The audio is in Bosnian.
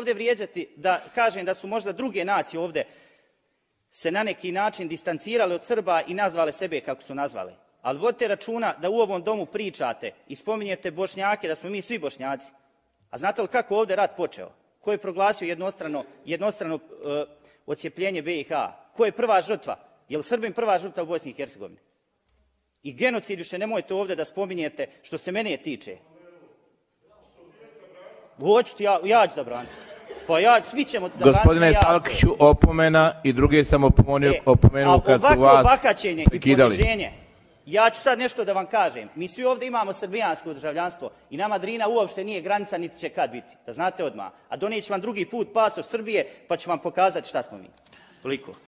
ovde vrijeđati da kažem da su možda druge nacije ovdje se na neki način distancirale od Srba i nazvale sebe kako su nazvale. Ali vodite računa da u ovom domu pričate i spominjete bošnjake da smo mi svi bošnjaci. A znate li kako ovdje rat počeo? Ko je proglasio jednostrano, jednostrano uh, e, ocijepljenje BiH? Ko je prva žrtva? Je li Srbim prva žrtva u Bosni i Hercegovini? I genocid više nemojte ovdje da spominjete što se mene tiče. Hoću ti, ja, ja ću zabraniti. Pa ja, svi ćemo... Gospodine Salkiću, opomena i druge sam opomenuo, e, opomenuo kad su vas prekidali. Ovako i poniženje. Ja ću sad nešto da vam kažem. Mi svi ovdje imamo srbijansko državljanstvo i nama Drina uopšte nije granica, niti će kad biti. Da znate odmah. A donijeću vam drugi put pasoš Srbije, pa ću vam pokazati šta smo mi. Toliko.